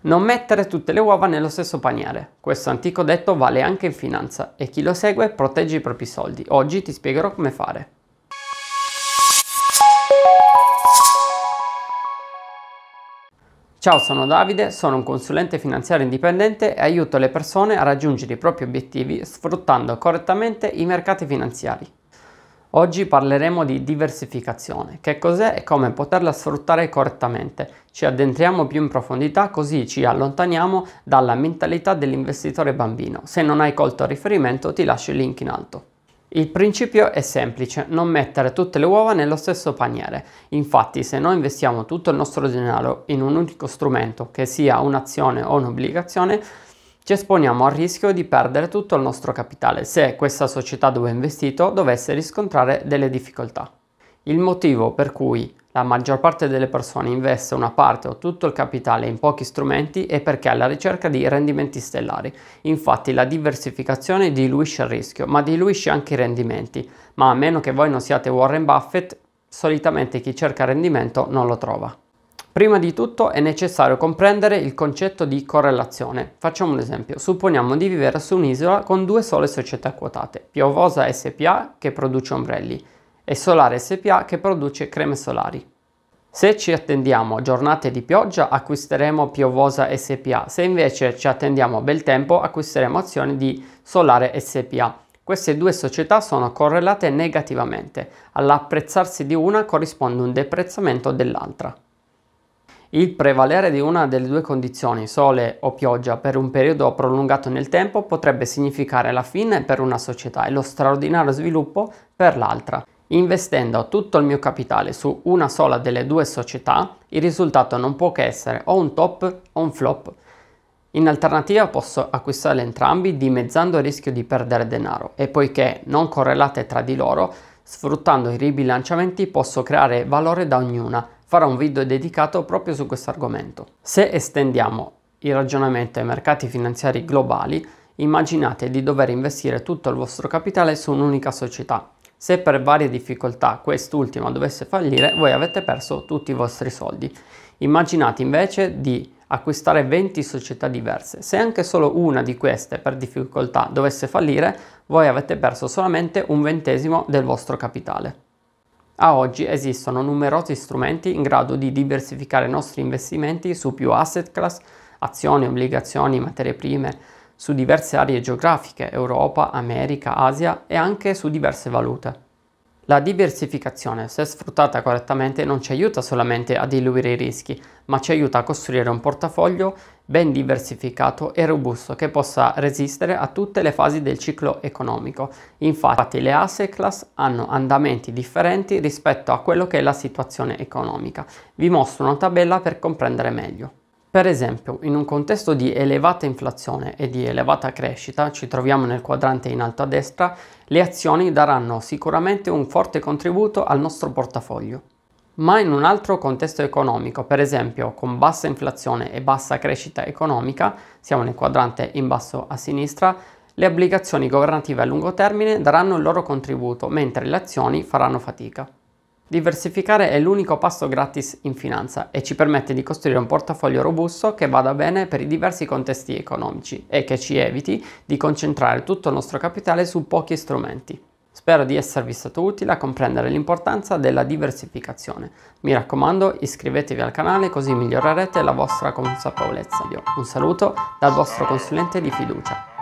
Non mettere tutte le uova nello stesso paniere. Questo antico detto vale anche in finanza e chi lo segue protegge i propri soldi. Oggi ti spiegherò come fare. Ciao, sono Davide, sono un consulente finanziario indipendente e aiuto le persone a raggiungere i propri obiettivi sfruttando correttamente i mercati finanziari. Oggi parleremo di diversificazione, che cos'è e come poterla sfruttare correttamente. Ci addentriamo più in profondità così ci allontaniamo dalla mentalità dell'investitore bambino. Se non hai colto il riferimento ti lascio il link in alto. Il principio è semplice, non mettere tutte le uova nello stesso paniere. Infatti, se noi investiamo tutto il nostro denaro in un unico strumento, che sia un'azione o un'obbligazione, ci esponiamo al rischio di perdere tutto il nostro capitale se questa società dove è investito dovesse riscontrare delle difficoltà. Il motivo per cui la maggior parte delle persone investe una parte o tutto il capitale in pochi strumenti è perché è alla ricerca di rendimenti stellari. Infatti la diversificazione diluisce il rischio, ma diluisce anche i rendimenti. Ma a meno che voi non siate Warren Buffett, solitamente chi cerca rendimento non lo trova. Prima di tutto è necessario comprendere il concetto di correlazione. Facciamo un esempio. Supponiamo di vivere su un'isola con due sole società quotate, Piovosa SPA che produce ombrelli e Solare SPA che produce creme solari. Se ci attendiamo giornate di pioggia acquisteremo Piovosa SPA, se invece ci attendiamo bel tempo acquisteremo azioni di Solare SPA. Queste due società sono correlate negativamente, all'apprezzarsi di una corrisponde un deprezzamento dell'altra. Il prevalere di una delle due condizioni, sole o pioggia, per un periodo prolungato nel tempo potrebbe significare la fine per una società e lo straordinario sviluppo per l'altra. Investendo tutto il mio capitale su una sola delle due società, il risultato non può che essere o un top o un flop. In alternativa posso acquistare entrambi dimezzando il rischio di perdere denaro e poiché non correlate tra di loro, sfruttando i ribilanciamenti posso creare valore da ognuna farò un video dedicato proprio su questo argomento. Se estendiamo il ragionamento ai mercati finanziari globali, immaginate di dover investire tutto il vostro capitale su un'unica società. Se per varie difficoltà quest'ultima dovesse fallire, voi avete perso tutti i vostri soldi. Immaginate invece di acquistare 20 società diverse. Se anche solo una di queste per difficoltà dovesse fallire, voi avete perso solamente un ventesimo del vostro capitale. A oggi esistono numerosi strumenti in grado di diversificare i nostri investimenti su più asset class, azioni, obbligazioni, materie prime, su diverse aree geografiche, Europa, America, Asia e anche su diverse valute. La diversificazione, se sfruttata correttamente, non ci aiuta solamente a diluire i rischi, ma ci aiuta a costruire un portafoglio ben diversificato e robusto che possa resistere a tutte le fasi del ciclo economico. Infatti le asset class hanno andamenti differenti rispetto a quello che è la situazione economica. Vi mostro una tabella per comprendere meglio. Per esempio, in un contesto di elevata inflazione e di elevata crescita, ci troviamo nel quadrante in alto a destra, le azioni daranno sicuramente un forte contributo al nostro portafoglio. Ma in un altro contesto economico, per esempio con bassa inflazione e bassa crescita economica, siamo nel quadrante in basso a sinistra, le obbligazioni governative a lungo termine daranno il loro contributo, mentre le azioni faranno fatica. Diversificare è l'unico passo gratis in finanza e ci permette di costruire un portafoglio robusto che vada bene per i diversi contesti economici e che ci eviti di concentrare tutto il nostro capitale su pochi strumenti. Spero di esservi stato utile a comprendere l'importanza della diversificazione. Mi raccomando iscrivetevi al canale così migliorerete la vostra consapevolezza. Un saluto dal vostro consulente di fiducia.